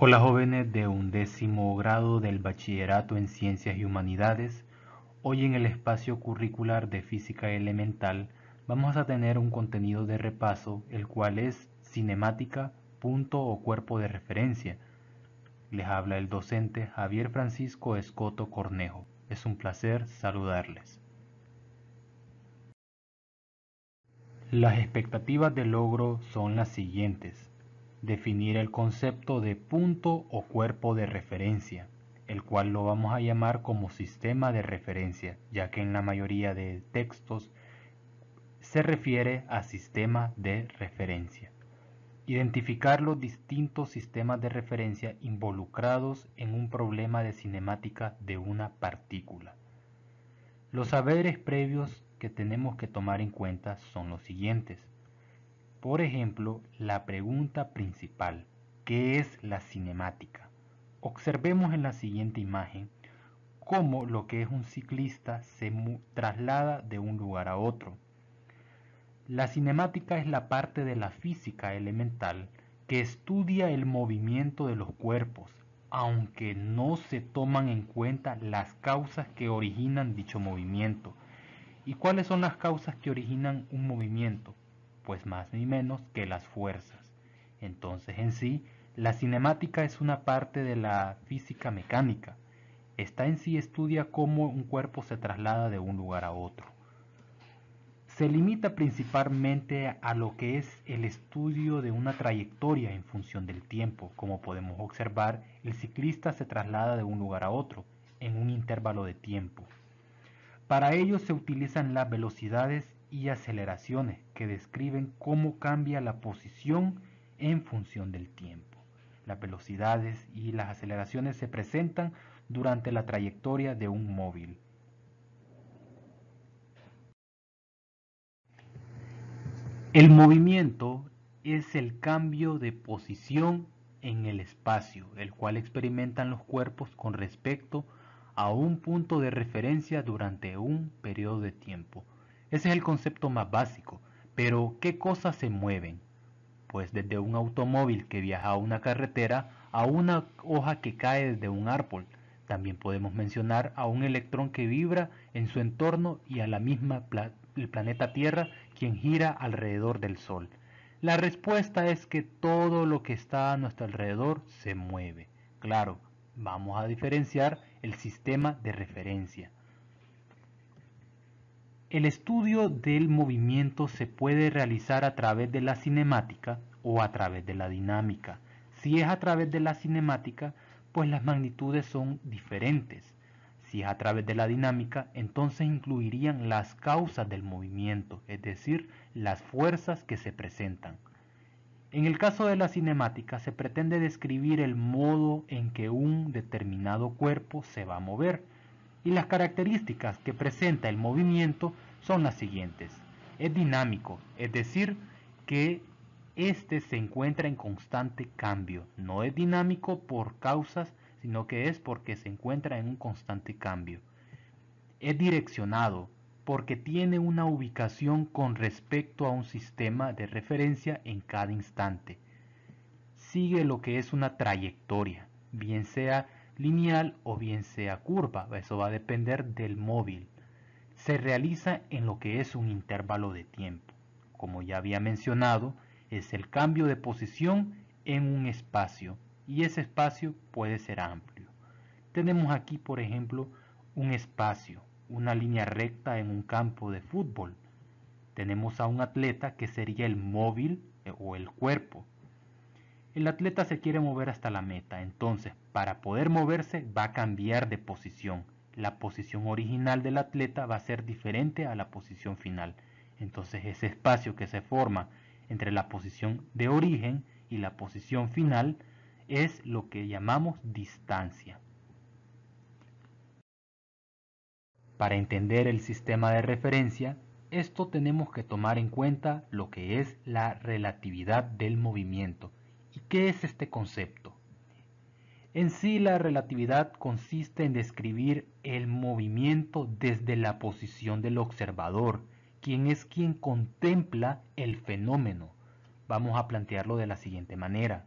Hola jóvenes de undécimo grado del Bachillerato en Ciencias y Humanidades. Hoy en el espacio curricular de Física Elemental vamos a tener un contenido de repaso, el cual es cinemática, punto o cuerpo de referencia. Les habla el docente Javier Francisco Escoto Cornejo. Es un placer saludarles. Las expectativas de logro son las siguientes definir el concepto de punto o cuerpo de referencia, el cual lo vamos a llamar como sistema de referencia, ya que en la mayoría de textos se refiere a sistema de referencia. Identificar los distintos sistemas de referencia involucrados en un problema de cinemática de una partícula. Los saberes previos que tenemos que tomar en cuenta son los siguientes. Por ejemplo, la pregunta principal, ¿qué es la cinemática? Observemos en la siguiente imagen cómo lo que es un ciclista se traslada de un lugar a otro. La cinemática es la parte de la física elemental que estudia el movimiento de los cuerpos, aunque no se toman en cuenta las causas que originan dicho movimiento. ¿Y cuáles son las causas que originan un movimiento? pues más ni menos que las fuerzas. Entonces en sí, la cinemática es una parte de la física mecánica. Esta en sí estudia cómo un cuerpo se traslada de un lugar a otro. Se limita principalmente a lo que es el estudio de una trayectoria en función del tiempo. Como podemos observar, el ciclista se traslada de un lugar a otro en un intervalo de tiempo. Para ello se utilizan las velocidades y aceleraciones que describen cómo cambia la posición en función del tiempo. Las velocidades y las aceleraciones se presentan durante la trayectoria de un móvil. El movimiento es el cambio de posición en el espacio, el cual experimentan los cuerpos con respecto a un punto de referencia durante un periodo de tiempo. Ese es el concepto más básico. Pero, ¿qué cosas se mueven? Pues desde un automóvil que viaja a una carretera a una hoja que cae desde un árbol. También podemos mencionar a un electrón que vibra en su entorno y a la misma planeta Tierra quien gira alrededor del Sol. La respuesta es que todo lo que está a nuestro alrededor se mueve. Claro, vamos a diferenciar el sistema de referencia. El estudio del movimiento se puede realizar a través de la cinemática o a través de la dinámica. Si es a través de la cinemática, pues las magnitudes son diferentes. Si es a través de la dinámica, entonces incluirían las causas del movimiento, es decir, las fuerzas que se presentan. En el caso de la cinemática se pretende describir el modo en que un determinado cuerpo se va a mover y las características que presenta el movimiento son las siguientes. Es dinámico, es decir, que éste se encuentra en constante cambio. No es dinámico por causas, sino que es porque se encuentra en un constante cambio. Es direccionado, porque tiene una ubicación con respecto a un sistema de referencia en cada instante. Sigue lo que es una trayectoria, bien sea lineal o bien sea curva, eso va a depender del móvil. Se realiza en lo que es un intervalo de tiempo. Como ya había mencionado, es el cambio de posición en un espacio y ese espacio puede ser amplio. Tenemos aquí, por ejemplo, un espacio, una línea recta en un campo de fútbol. Tenemos a un atleta que sería el móvil eh, o el cuerpo el atleta se quiere mover hasta la meta, entonces para poder moverse va a cambiar de posición. La posición original del atleta va a ser diferente a la posición final. Entonces ese espacio que se forma entre la posición de origen y la posición final es lo que llamamos distancia. Para entender el sistema de referencia, esto tenemos que tomar en cuenta lo que es la relatividad del movimiento qué es este concepto? En sí la relatividad consiste en describir el movimiento desde la posición del observador, quien es quien contempla el fenómeno. Vamos a plantearlo de la siguiente manera.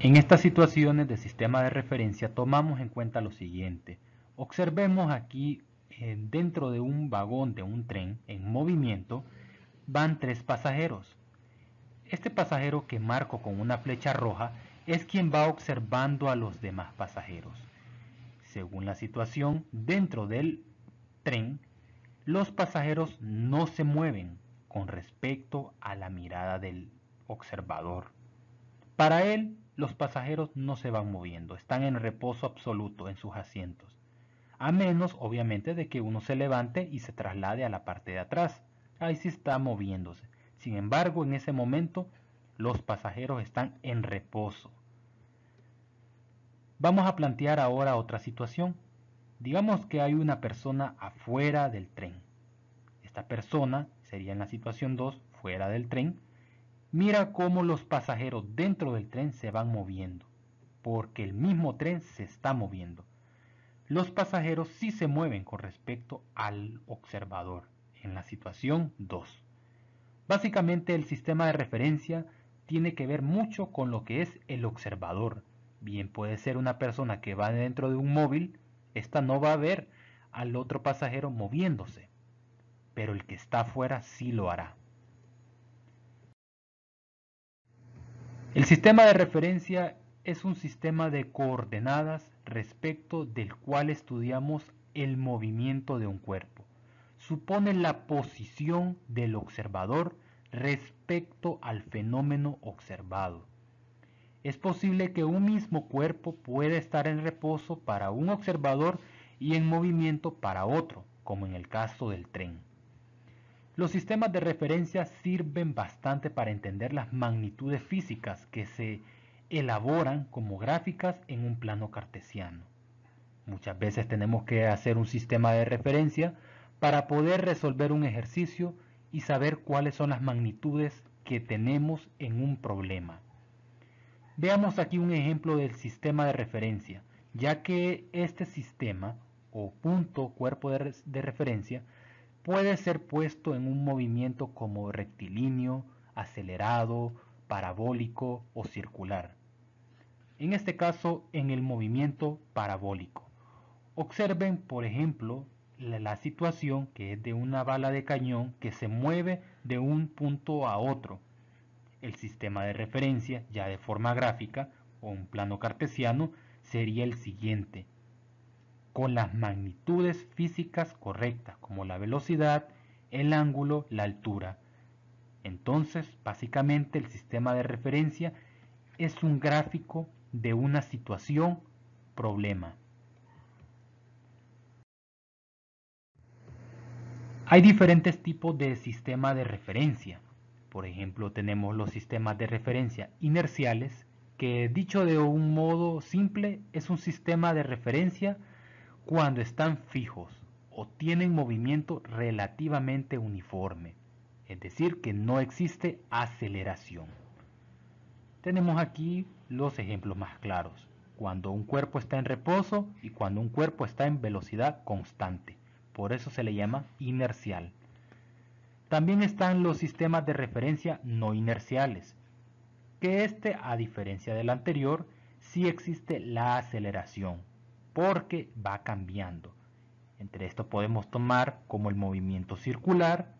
En estas situaciones de sistema de referencia tomamos en cuenta lo siguiente. Observemos aquí eh, dentro de un vagón de un tren en movimiento van tres pasajeros. Este pasajero que marco con una flecha roja es quien va observando a los demás pasajeros. Según la situación dentro del tren, los pasajeros no se mueven con respecto a la mirada del observador. Para él, los pasajeros no se van moviendo, están en reposo absoluto en sus asientos, a menos obviamente de que uno se levante y se traslade a la parte de atrás. Ahí sí está moviéndose. Sin embargo, en ese momento los pasajeros están en reposo. Vamos a plantear ahora otra situación. Digamos que hay una persona afuera del tren. Esta persona, sería en la situación 2, fuera del tren, mira cómo los pasajeros dentro del tren se van moviendo, porque el mismo tren se está moviendo. Los pasajeros sí se mueven con respecto al observador, en la situación 2. Básicamente el sistema de referencia tiene que ver mucho con lo que es el observador. Bien puede ser una persona que va dentro de un móvil, esta no va a ver al otro pasajero moviéndose, pero el que está afuera sí lo hará. El sistema de referencia es un sistema de coordenadas respecto del cual estudiamos el movimiento de un cuerpo supone la posición del observador respecto al fenómeno observado. Es posible que un mismo cuerpo pueda estar en reposo para un observador y en movimiento para otro, como en el caso del tren. Los sistemas de referencia sirven bastante para entender las magnitudes físicas que se elaboran como gráficas en un plano cartesiano. Muchas veces tenemos que hacer un sistema de referencia para poder resolver un ejercicio y saber cuáles son las magnitudes que tenemos en un problema. Veamos aquí un ejemplo del sistema de referencia, ya que este sistema o punto cuerpo de, referencia puede ser puesto en un movimiento como rectilíneo, acelerado, parabólico o circular. En este caso, en el movimiento parabólico. Observen, por ejemplo, la, situación que es de una bala de cañón que se mueve de un punto a otro. El sistema de referencia, ya de forma gráfica o un plano cartesiano, sería el siguiente. Con las magnitudes físicas correctas, como la velocidad, el ángulo, la altura. Entonces, básicamente el sistema de referencia es un gráfico de una situación problema. Hay diferentes tipos de sistema de referencia. Por ejemplo, tenemos los sistemas de referencia inerciales, que dicho de un modo simple, es un sistema de referencia cuando están fijos o tienen movimiento relativamente uniforme, es decir, que no existe aceleración. Tenemos aquí los ejemplos más claros, cuando un cuerpo está en reposo y cuando un cuerpo está en velocidad constante por eso se le llama inercial. También están los sistemas de referencia no inerciales, que este, a diferencia del anterior, sí existe la aceleración, porque va cambiando. Entre esto podemos tomar como el movimiento circular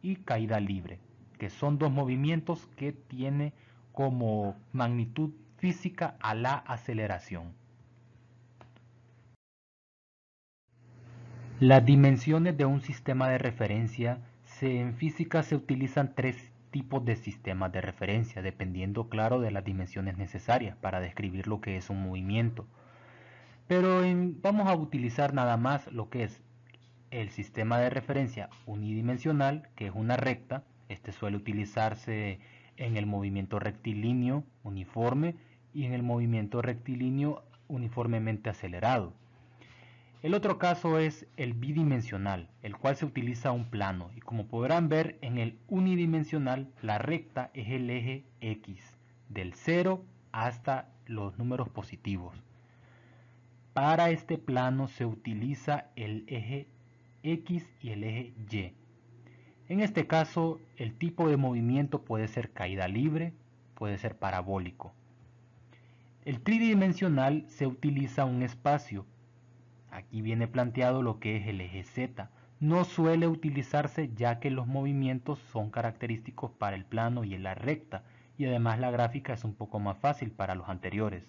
y caída libre, que son dos movimientos que tiene como magnitud física a la aceleración. Las dimensiones de un sistema de referencia en física se utilizan tres tipos de sistemas de referencia, dependiendo claro de las dimensiones necesarias para describir lo que es un movimiento. Pero vamos a utilizar nada más lo que es el sistema de referencia unidimensional, que es una recta. Este suele utilizarse en el movimiento rectilíneo uniforme y en el movimiento rectilíneo uniformemente acelerado. El otro caso es el bidimensional, el cual se utiliza un plano y como podrán ver en el unidimensional la recta es el eje X, del 0 hasta los números positivos. Para este plano se utiliza el eje X y el eje Y. En este caso el tipo de movimiento puede ser caída libre, puede ser parabólico. El tridimensional se utiliza un espacio Aquí viene planteado lo que es el eje Z. No suele utilizarse ya que los movimientos son característicos para el plano y en la recta y además la gráfica es un poco más fácil para los anteriores.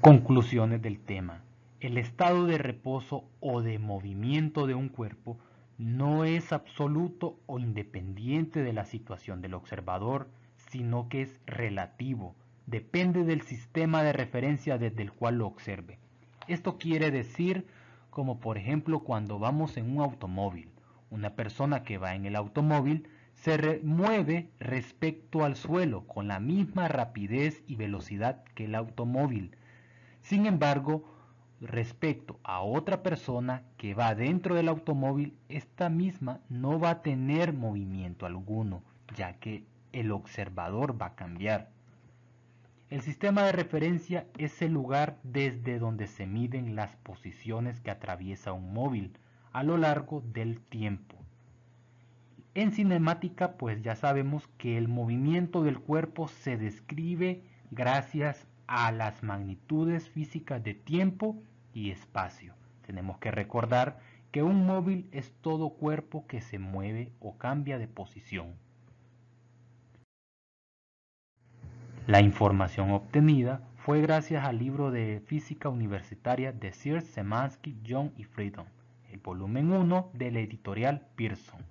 Conclusiones del tema. El estado de reposo o de movimiento de un cuerpo no es absoluto o independiente de la situación del observador, sino que es relativo depende del sistema de referencia desde el cual lo observe. Esto quiere decir, como por ejemplo cuando vamos en un automóvil, una persona que va en el automóvil se mueve respecto al suelo con la misma rapidez y velocidad que el automóvil. Sin embargo, respecto a otra persona que va dentro del automóvil, esta misma no va a tener movimiento alguno, ya que el observador va a cambiar. El sistema de referencia es el lugar desde donde se miden las posiciones que atraviesa un móvil a lo largo del tiempo. En cinemática, pues ya sabemos que el movimiento del cuerpo se describe gracias a las magnitudes físicas de tiempo y espacio. Tenemos que recordar que un móvil es todo cuerpo que se mueve o cambia de posición. La información obtenida fue gracias al libro de física universitaria de Sir Semansky, John y Freedom, el volumen 1 de la editorial Pearson.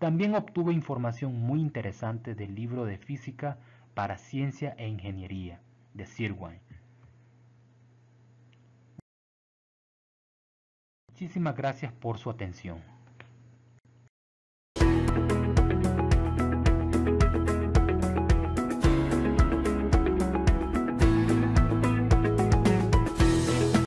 También obtuve información muy interesante del libro de física para ciencia e ingeniería de Wayne. Muchísimas gracias por su atención.